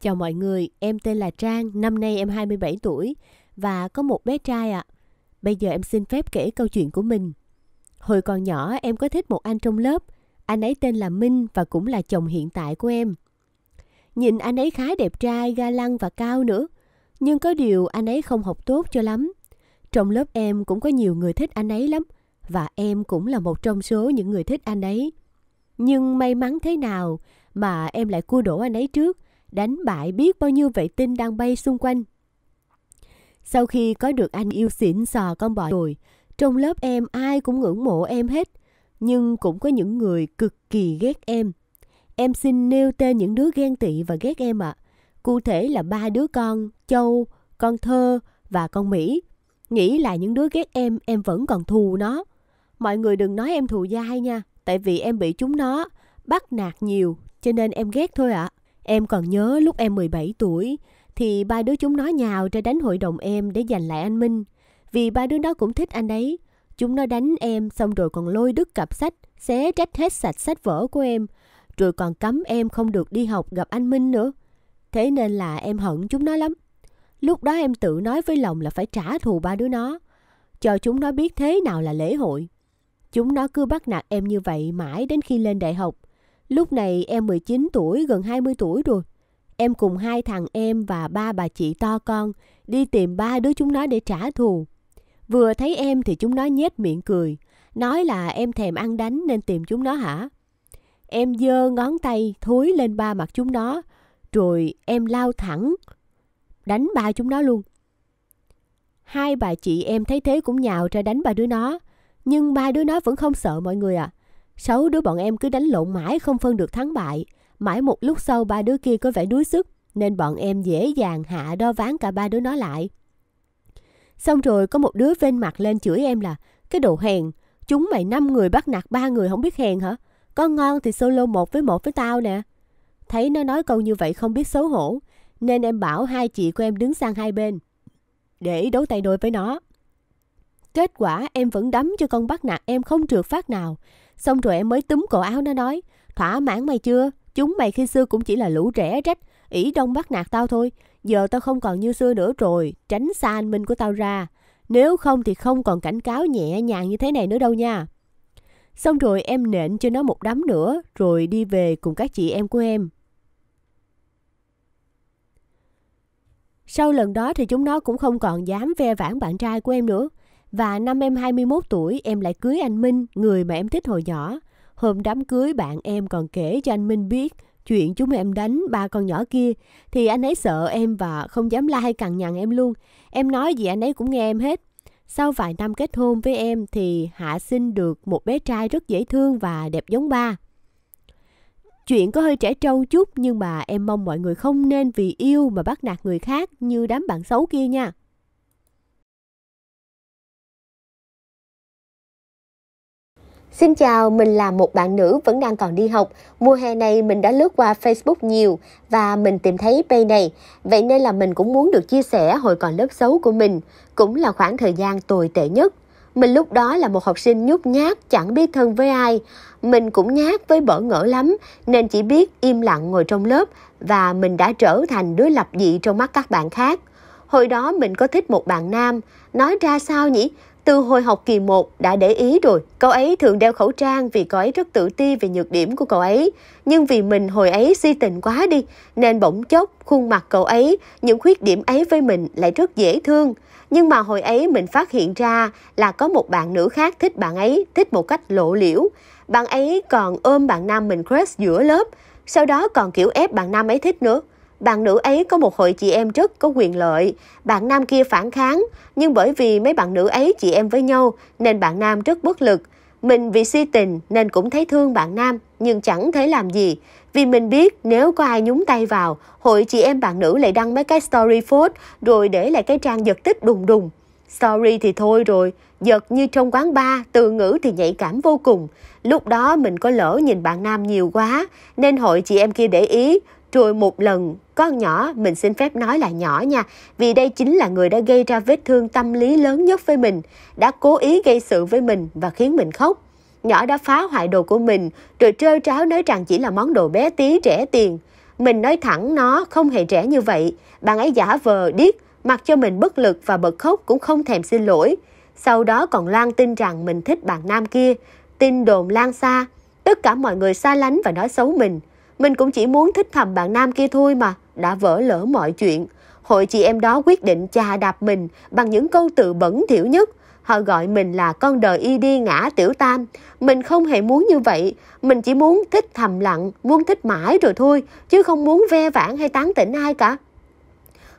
Chào mọi người, em tên là Trang, năm nay em 27 tuổi và có một bé trai ạ. À. Bây giờ em xin phép kể câu chuyện của mình. Hồi còn nhỏ em có thích một anh trong lớp, anh ấy tên là Minh và cũng là chồng hiện tại của em. Nhìn anh ấy khá đẹp trai, ga lăng và cao nữa, nhưng có điều anh ấy không học tốt cho lắm. Trong lớp em cũng có nhiều người thích anh ấy lắm và em cũng là một trong số những người thích anh ấy. Nhưng may mắn thế nào mà em lại cua đổ anh ấy trước đánh bại biết bao nhiêu vệ tinh đang bay xung quanh. Sau khi có được anh yêu xỉn sò con bò rồi, trong lớp em ai cũng ngưỡng mộ em hết, nhưng cũng có những người cực kỳ ghét em. Em xin nêu tên những đứa ghen tị và ghét em ạ. À. Cụ thể là ba đứa con, Châu, con Thơ và con Mỹ. Nghĩ là những đứa ghét em, em vẫn còn thù nó. Mọi người đừng nói em thù dai nha, tại vì em bị chúng nó bắt nạt nhiều, cho nên em ghét thôi ạ. À. Em còn nhớ lúc em 17 tuổi thì ba đứa chúng nó nhào ra đánh hội đồng em để giành lại anh Minh. Vì ba đứa đó cũng thích anh ấy. Chúng nó đánh em xong rồi còn lôi đứt cặp sách, xé rách hết sạch sách vở của em. Rồi còn cấm em không được đi học gặp anh Minh nữa. Thế nên là em hận chúng nó lắm. Lúc đó em tự nói với lòng là phải trả thù ba đứa nó. Cho chúng nó biết thế nào là lễ hội. Chúng nó cứ bắt nạt em như vậy mãi đến khi lên đại học. Lúc này em 19 tuổi, gần 20 tuổi rồi. Em cùng hai thằng em và ba bà chị to con đi tìm ba đứa chúng nó để trả thù. Vừa thấy em thì chúng nó nhếch miệng cười, nói là em thèm ăn đánh nên tìm chúng nó hả? Em giơ ngón tay thối lên ba mặt chúng nó, rồi em lao thẳng, đánh ba chúng nó luôn. Hai bà chị em thấy thế cũng nhào ra đánh ba đứa nó, nhưng ba đứa nó vẫn không sợ mọi người ạ. À. Sáu đứa bọn em cứ đánh lộn mãi không phân được thắng bại. Mãi một lúc sau ba đứa kia có vẻ đuối sức, nên bọn em dễ dàng hạ đo ván cả ba đứa nó lại. Xong rồi có một đứa vên mặt lên chửi em là Cái đồ hèn, chúng mày năm người bắt nạt ba người không biết hèn hả? Có ngon thì solo một với một với tao nè. Thấy nó nói câu như vậy không biết xấu hổ, nên em bảo hai chị của em đứng sang hai bên để đấu tay đôi với nó. Kết quả em vẫn đấm cho con bắt nạt em không trượt phát nào. Xong rồi em mới túm cổ áo nó nói, thỏa mãn mày chưa? Chúng mày khi xưa cũng chỉ là lũ trẻ rách, ỷ đông bắt nạt tao thôi. Giờ tao không còn như xưa nữa rồi, tránh xa anh Minh của tao ra. Nếu không thì không còn cảnh cáo nhẹ nhàng như thế này nữa đâu nha. Xong rồi em nện cho nó một đám nữa, rồi đi về cùng các chị em của em. Sau lần đó thì chúng nó cũng không còn dám ve vãn bạn trai của em nữa. Và năm em 21 tuổi, em lại cưới anh Minh, người mà em thích hồi nhỏ. Hôm đám cưới bạn em còn kể cho anh Minh biết chuyện chúng em đánh ba con nhỏ kia thì anh ấy sợ em và không dám la hay cằn nhằn em luôn. Em nói gì anh ấy cũng nghe em hết. Sau vài năm kết hôn với em thì Hạ sinh được một bé trai rất dễ thương và đẹp giống ba. Chuyện có hơi trẻ trâu chút nhưng mà em mong mọi người không nên vì yêu mà bắt nạt người khác như đám bạn xấu kia nha. Xin chào, mình là một bạn nữ vẫn đang còn đi học. Mùa hè này mình đã lướt qua Facebook nhiều và mình tìm thấy page này. Vậy nên là mình cũng muốn được chia sẻ hồi còn lớp xấu của mình. Cũng là khoảng thời gian tồi tệ nhất. Mình lúc đó là một học sinh nhút nhát, chẳng biết thân với ai. Mình cũng nhát với bỡ ngỡ lắm, nên chỉ biết im lặng ngồi trong lớp và mình đã trở thành đứa lập dị trong mắt các bạn khác. Hồi đó mình có thích một bạn nam, nói ra sao nhỉ? Từ hồi học kỳ 1 đã để ý rồi, cậu ấy thường đeo khẩu trang vì cậu ấy rất tự ti về nhược điểm của cậu ấy. Nhưng vì mình hồi ấy si tình quá đi, nên bỗng chốc khuôn mặt cậu ấy, những khuyết điểm ấy với mình lại rất dễ thương. Nhưng mà hồi ấy mình phát hiện ra là có một bạn nữ khác thích bạn ấy, thích một cách lộ liễu. Bạn ấy còn ôm bạn nam mình crush giữa lớp, sau đó còn kiểu ép bạn nam ấy thích nữa bạn nữ ấy có một hội chị em rất có quyền lợi, bạn nam kia phản kháng, nhưng bởi vì mấy bạn nữ ấy chị em với nhau nên bạn nam rất bất lực. Mình vì si tình nên cũng thấy thương bạn nam nhưng chẳng thể làm gì, vì mình biết nếu có ai nhúng tay vào, hội chị em bạn nữ lại đăng mấy cái story phốt rồi để lại cái trang giật tích đùng đùng. Story thì thôi rồi, giật như trong quán bar, từ ngữ thì nhạy cảm vô cùng. Lúc đó mình có lỡ nhìn bạn nam nhiều quá, nên hội chị em kia để ý, rồi một lần, con nhỏ, mình xin phép nói là nhỏ nha, vì đây chính là người đã gây ra vết thương tâm lý lớn nhất với mình, đã cố ý gây sự với mình và khiến mình khóc. Nhỏ đã phá hoại đồ của mình, rồi trơ tráo nói rằng chỉ là món đồ bé tí rẻ tiền. Mình nói thẳng nó không hề rẻ như vậy, bạn ấy giả vờ điếc, mặc cho mình bất lực và bật khóc cũng không thèm xin lỗi. Sau đó còn Lan tin rằng mình thích bạn nam kia, tin đồn lan xa, tất cả mọi người xa lánh và nói xấu mình. Mình cũng chỉ muốn thích thầm bạn nam kia thôi mà, đã vỡ lỡ mọi chuyện. Hội chị em đó quyết định chà đạp mình bằng những câu từ bẩn thỉu nhất. Họ gọi mình là con đời y đi ngã tiểu tam. Mình không hề muốn như vậy. Mình chỉ muốn thích thầm lặng, muốn thích mãi rồi thôi, chứ không muốn ve vãn hay tán tỉnh ai cả.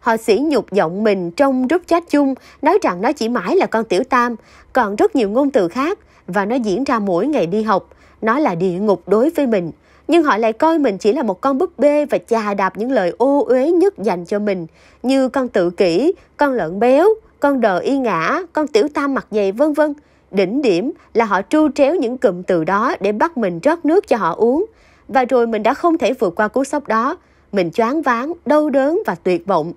Họ sỉ nhục giọng mình trong group chat chung, nói rằng nó chỉ mãi là con tiểu tam, còn rất nhiều ngôn từ khác, và nó diễn ra mỗi ngày đi học. Nó là địa ngục đối với mình nhưng họ lại coi mình chỉ là một con búp bê và chà đạp những lời ô uế nhất dành cho mình như con tự kỷ con lợn béo con đờ y ngã con tiểu tam mặt dày vân vân đỉnh điểm là họ tru tréo những cụm từ đó để bắt mình rót nước cho họ uống và rồi mình đã không thể vượt qua cú sốc đó mình choáng váng đau đớn và tuyệt vọng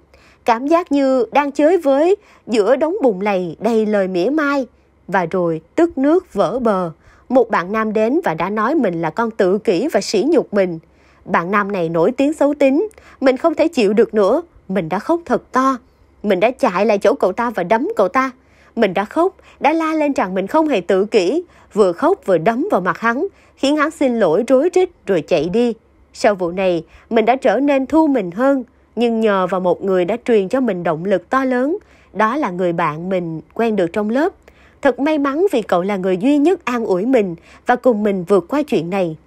cảm giác như đang chới với giữa đống bùn lầy đầy lời mỉa mai và rồi tức nước vỡ bờ một bạn nam đến và đã nói mình là con tự kỷ và sỉ nhục mình. Bạn nam này nổi tiếng xấu tính, mình không thể chịu được nữa, mình đã khóc thật to. Mình đã chạy lại chỗ cậu ta và đấm cậu ta. Mình đã khóc, đã la lên rằng mình không hề tự kỷ, vừa khóc vừa đấm vào mặt hắn, khiến hắn xin lỗi rối rít rồi chạy đi. Sau vụ này, mình đã trở nên thu mình hơn, nhưng nhờ vào một người đã truyền cho mình động lực to lớn, đó là người bạn mình quen được trong lớp. Thật may mắn vì cậu là người duy nhất an ủi mình và cùng mình vượt qua chuyện này.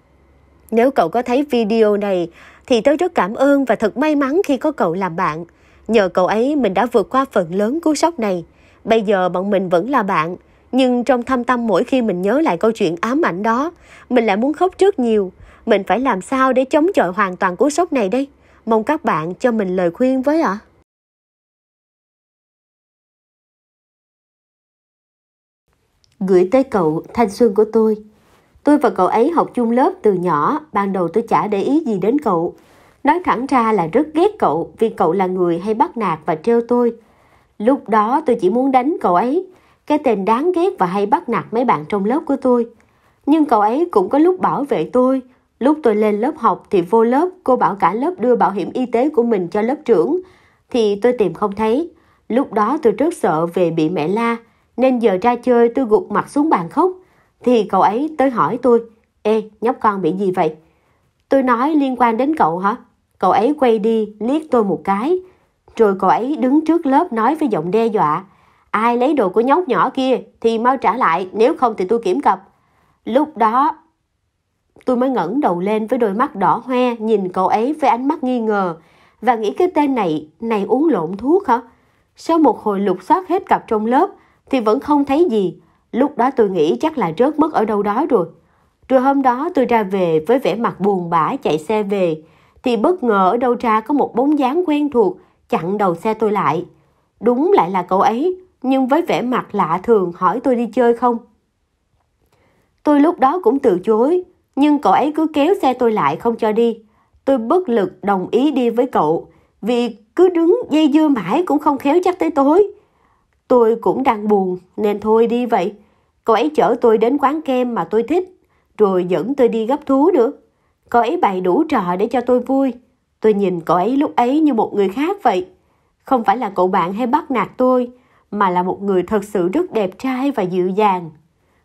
Nếu cậu có thấy video này thì tôi rất cảm ơn và thật may mắn khi có cậu làm bạn. Nhờ cậu ấy mình đã vượt qua phần lớn cú sốc này. Bây giờ bọn mình vẫn là bạn, nhưng trong thâm tâm mỗi khi mình nhớ lại câu chuyện ám ảnh đó, mình lại muốn khóc rất nhiều. Mình phải làm sao để chống chọi hoàn toàn cú sốc này đây? Mong các bạn cho mình lời khuyên với ạ. À? gửi tới cậu thanh xuân của tôi. Tôi và cậu ấy học chung lớp từ nhỏ, ban đầu tôi chả để ý gì đến cậu. Nói thẳng ra là rất ghét cậu vì cậu là người hay bắt nạt và trêu tôi. Lúc đó tôi chỉ muốn đánh cậu ấy, cái tên đáng ghét và hay bắt nạt mấy bạn trong lớp của tôi. Nhưng cậu ấy cũng có lúc bảo vệ tôi. Lúc tôi lên lớp học thì vô lớp, cô bảo cả lớp đưa bảo hiểm y tế của mình cho lớp trưởng. Thì tôi tìm không thấy. Lúc đó tôi rất sợ về bị mẹ la. Nên giờ ra chơi tôi gục mặt xuống bàn khóc. Thì cậu ấy tới hỏi tôi, Ê, nhóc con bị gì vậy? Tôi nói liên quan đến cậu hả? Cậu ấy quay đi, liếc tôi một cái. Rồi cậu ấy đứng trước lớp nói với giọng đe dọa. Ai lấy đồ của nhóc nhỏ kia thì mau trả lại, nếu không thì tôi kiểm cập. Lúc đó, tôi mới ngẩng đầu lên với đôi mắt đỏ hoe nhìn cậu ấy với ánh mắt nghi ngờ và nghĩ cái tên này, này uống lộn thuốc hả? Sau một hồi lục soát hết cặp trong lớp, thì vẫn không thấy gì. Lúc đó tôi nghĩ chắc là rớt mất ở đâu đó rồi. Rồi hôm đó tôi ra về với vẻ mặt buồn bã chạy xe về, thì bất ngờ ở đâu ra có một bóng dáng quen thuộc chặn đầu xe tôi lại. Đúng lại là cậu ấy, nhưng với vẻ mặt lạ thường hỏi tôi đi chơi không. Tôi lúc đó cũng từ chối, nhưng cậu ấy cứ kéo xe tôi lại không cho đi. Tôi bất lực đồng ý đi với cậu, vì cứ đứng dây dưa mãi cũng không khéo chắc tới tối. Tôi cũng đang buồn, nên thôi đi vậy. Cậu ấy chở tôi đến quán kem mà tôi thích, rồi dẫn tôi đi gấp thú nữa. Cậu ấy bày đủ trò để cho tôi vui. Tôi nhìn cậu ấy lúc ấy như một người khác vậy. Không phải là cậu bạn hay bắt nạt tôi, mà là một người thật sự rất đẹp trai và dịu dàng.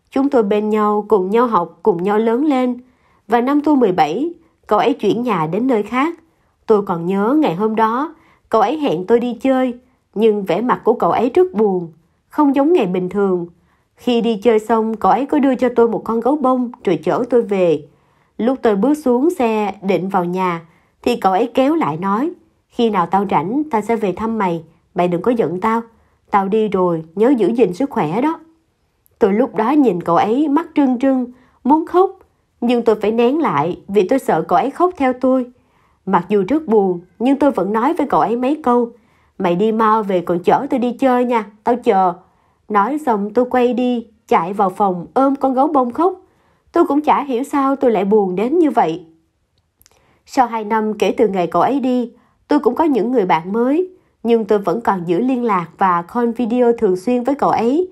Chúng tôi bên nhau, cùng nhau học, cùng nhau lớn lên. Và năm tôi 17, cậu ấy chuyển nhà đến nơi khác. Tôi còn nhớ ngày hôm đó, cậu ấy hẹn tôi đi chơi nhưng vẻ mặt của cậu ấy rất buồn, không giống ngày bình thường. Khi đi chơi xong, cậu ấy có đưa cho tôi một con gấu bông rồi chở tôi về. Lúc tôi bước xuống xe định vào nhà, thì cậu ấy kéo lại nói, khi nào tao rảnh, tao sẽ về thăm mày, mày đừng có giận tao. Tao đi rồi, nhớ giữ gìn sức khỏe đó. Tôi lúc đó nhìn cậu ấy mắt trưng trưng, muốn khóc, nhưng tôi phải nén lại vì tôi sợ cậu ấy khóc theo tôi. Mặc dù rất buồn, nhưng tôi vẫn nói với cậu ấy mấy câu, Mày đi mau về còn chở tôi đi chơi nha, tao chờ. Nói xong tôi quay đi, chạy vào phòng ôm con gấu bông khóc. Tôi cũng chả hiểu sao tôi lại buồn đến như vậy. Sau 2 năm kể từ ngày cậu ấy đi, tôi cũng có những người bạn mới, nhưng tôi vẫn còn giữ liên lạc và call video thường xuyên với cậu ấy.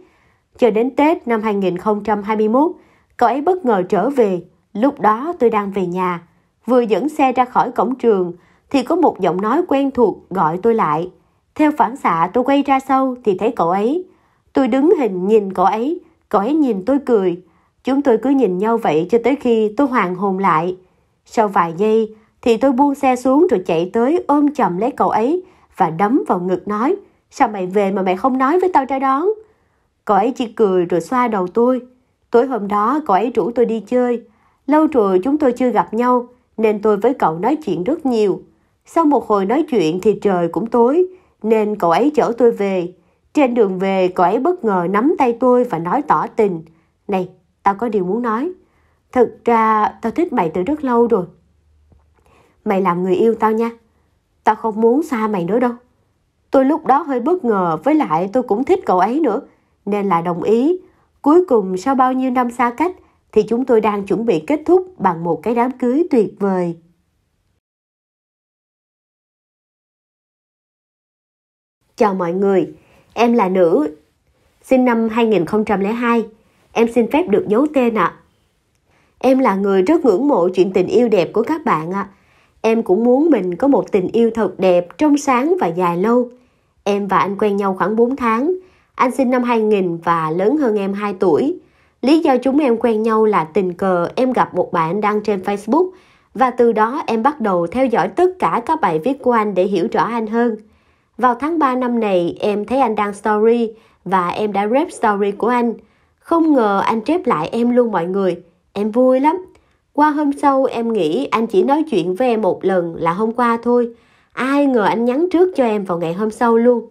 Cho đến Tết năm 2021, cậu ấy bất ngờ trở về, lúc đó tôi đang về nhà. Vừa dẫn xe ra khỏi cổng trường, thì có một giọng nói quen thuộc gọi tôi lại. Theo phản xạ tôi quay ra sau thì thấy cậu ấy. Tôi đứng hình nhìn cậu ấy, cậu ấy nhìn tôi cười. Chúng tôi cứ nhìn nhau vậy cho tới khi tôi hoàn hồn lại. Sau vài giây thì tôi buông xe xuống rồi chạy tới ôm chầm lấy cậu ấy và đấm vào ngực nói Sao mày về mà mày không nói với tao ra đón? Cậu ấy chỉ cười rồi xoa đầu tôi. Tối hôm đó cậu ấy rủ tôi đi chơi. Lâu rồi chúng tôi chưa gặp nhau nên tôi với cậu nói chuyện rất nhiều. Sau một hồi nói chuyện thì trời cũng tối nên cậu ấy chở tôi về. Trên đường về, cậu ấy bất ngờ nắm tay tôi và nói tỏ tình. Này, tao có điều muốn nói. Thực ra, tao thích mày từ rất lâu rồi. Mày làm người yêu tao nha. Tao không muốn xa mày nữa đâu. Tôi lúc đó hơi bất ngờ, với lại tôi cũng thích cậu ấy nữa, nên là đồng ý. Cuối cùng, sau bao nhiêu năm xa cách, thì chúng tôi đang chuẩn bị kết thúc bằng một cái đám cưới tuyệt vời. Chào mọi người, em là nữ, sinh năm 2002, em xin phép được giấu tên ạ. Em là người rất ngưỡng mộ chuyện tình yêu đẹp của các bạn ạ. Em cũng muốn mình có một tình yêu thật đẹp, trong sáng và dài lâu. Em và anh quen nhau khoảng 4 tháng. Anh sinh năm 2000 và lớn hơn em 2 tuổi. Lý do chúng em quen nhau là tình cờ em gặp một bạn đăng trên Facebook và từ đó em bắt đầu theo dõi tất cả các bài viết của anh để hiểu rõ anh hơn. Vào tháng 3 năm này, em thấy anh đăng story và em đã rep story của anh. Không ngờ anh rep lại em luôn mọi người. Em vui lắm. Qua hôm sau em nghĩ anh chỉ nói chuyện với em một lần là hôm qua thôi. Ai ngờ anh nhắn trước cho em vào ngày hôm sau luôn.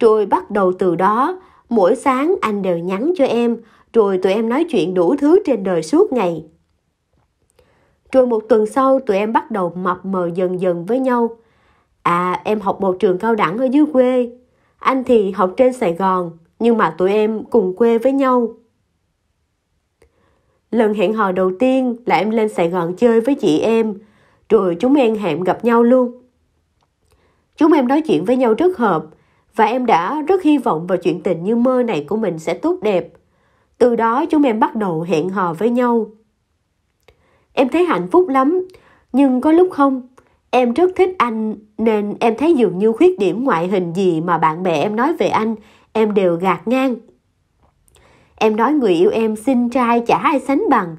Rồi bắt đầu từ đó, mỗi sáng anh đều nhắn cho em, rồi tụi em nói chuyện đủ thứ trên đời suốt ngày. Rồi một tuần sau tụi em bắt đầu mập mờ dần dần với nhau. À em học một trường cao đẳng ở dưới quê Anh thì học trên Sài Gòn Nhưng mà tụi em cùng quê với nhau Lần hẹn hò đầu tiên là em lên Sài Gòn chơi với chị em Rồi chúng em hẹn gặp nhau luôn Chúng em nói chuyện với nhau rất hợp Và em đã rất hy vọng vào chuyện tình như mơ này của mình sẽ tốt đẹp Từ đó chúng em bắt đầu hẹn hò với nhau Em thấy hạnh phúc lắm Nhưng có lúc không Em rất thích anh nên em thấy dường như khuyết điểm ngoại hình gì mà bạn bè em nói về anh, em đều gạt ngang. Em nói người yêu em xinh trai chả ai sánh bằng,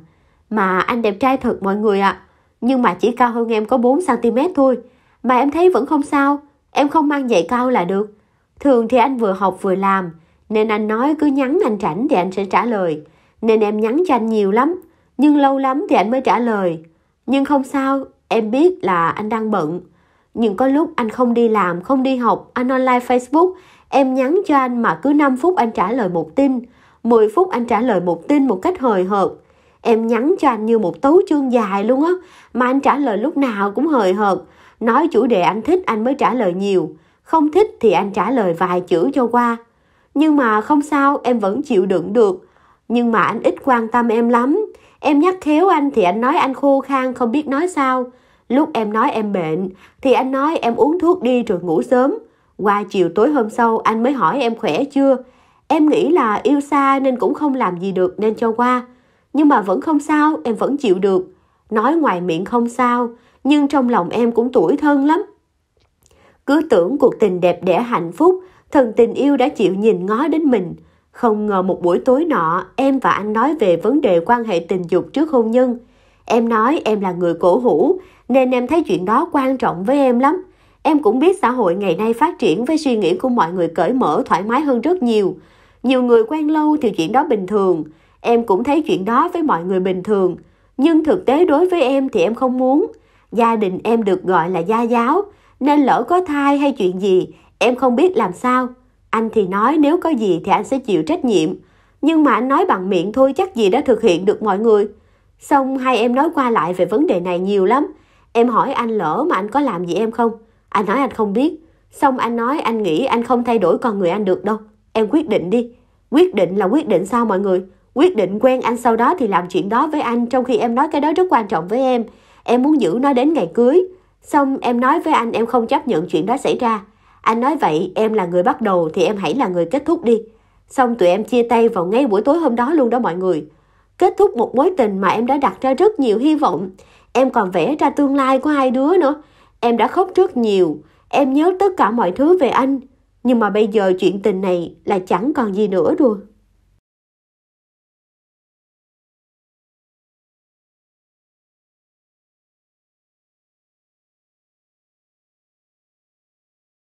mà anh đẹp trai thật mọi người ạ, nhưng mà chỉ cao hơn em có 4 cm thôi, mà em thấy vẫn không sao, em không mang giày cao là được. Thường thì anh vừa học vừa làm, nên anh nói cứ nhắn anh rảnh thì anh sẽ trả lời, nên em nhắn cho anh nhiều lắm, nhưng lâu lắm thì anh mới trả lời. Nhưng không sao, Em biết là anh đang bận, nhưng có lúc anh không đi làm, không đi học, anh online Facebook, em nhắn cho anh mà cứ 5 phút anh trả lời một tin, 10 phút anh trả lời một tin một cách hời hợt. Em nhắn cho anh như một tấu chương dài luôn á, mà anh trả lời lúc nào cũng hời hợt. Nói chủ đề anh thích anh mới trả lời nhiều, không thích thì anh trả lời vài chữ cho qua. Nhưng mà không sao, em vẫn chịu đựng được. Nhưng mà anh ít quan tâm em lắm, Em nhắc khéo anh thì anh nói anh khô khan không biết nói sao. Lúc em nói em bệnh thì anh nói em uống thuốc đi rồi ngủ sớm. Qua chiều tối hôm sau anh mới hỏi em khỏe chưa. Em nghĩ là yêu xa nên cũng không làm gì được nên cho qua. Nhưng mà vẫn không sao, em vẫn chịu được. Nói ngoài miệng không sao, nhưng trong lòng em cũng tủi thân lắm. Cứ tưởng cuộc tình đẹp đẽ hạnh phúc, thần tình yêu đã chịu nhìn ngó đến mình – không ngờ một buổi tối nọ, em và anh nói về vấn đề quan hệ tình dục trước hôn nhân. Em nói em là người cổ hủ, nên em thấy chuyện đó quan trọng với em lắm. Em cũng biết xã hội ngày nay phát triển với suy nghĩ của mọi người cởi mở thoải mái hơn rất nhiều. Nhiều người quen lâu thì chuyện đó bình thường. Em cũng thấy chuyện đó với mọi người bình thường. Nhưng thực tế đối với em thì em không muốn. Gia đình em được gọi là gia giáo, nên lỡ có thai hay chuyện gì, em không biết làm sao. Anh thì nói nếu có gì thì anh sẽ chịu trách nhiệm, nhưng mà anh nói bằng miệng thôi chắc gì đã thực hiện được mọi người. Xong hai em nói qua lại về vấn đề này nhiều lắm. Em hỏi anh lỡ mà anh có làm gì em không? Anh nói anh không biết. Xong anh nói anh nghĩ anh không thay đổi con người anh được đâu. Em quyết định đi. Quyết định là quyết định sao mọi người? Quyết định quen anh sau đó thì làm chuyện đó với anh trong khi em nói cái đó rất quan trọng với em. Em muốn giữ nó đến ngày cưới. Xong em nói với anh em không chấp nhận chuyện đó xảy ra. Anh nói vậy em là người bắt đầu thì em hãy là người kết thúc đi. Xong tụi em chia tay vào ngay buổi tối hôm đó luôn đó mọi người. Kết thúc một mối tình mà em đã đặt ra rất nhiều hy vọng. Em còn vẽ ra tương lai của hai đứa nữa. Em đã khóc rất nhiều. Em nhớ tất cả mọi thứ về anh. Nhưng mà bây giờ chuyện tình này là chẳng còn gì nữa rồi.